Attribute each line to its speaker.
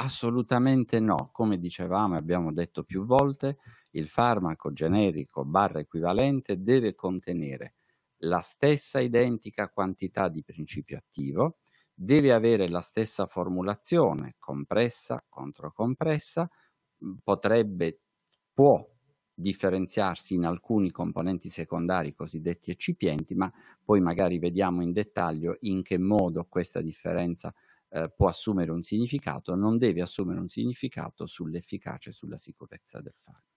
Speaker 1: Assolutamente
Speaker 2: no, come dicevamo e abbiamo detto più volte, il farmaco generico barra equivalente deve contenere la stessa identica quantità di principio attivo, deve avere la stessa formulazione, compressa, controcompressa, potrebbe, può differenziarsi in alcuni componenti secondari cosiddetti eccipienti, ma poi magari vediamo in dettaglio in che modo questa differenza eh, può assumere un significato, non deve assumere un significato sull'efficacia e sulla sicurezza del farmaco.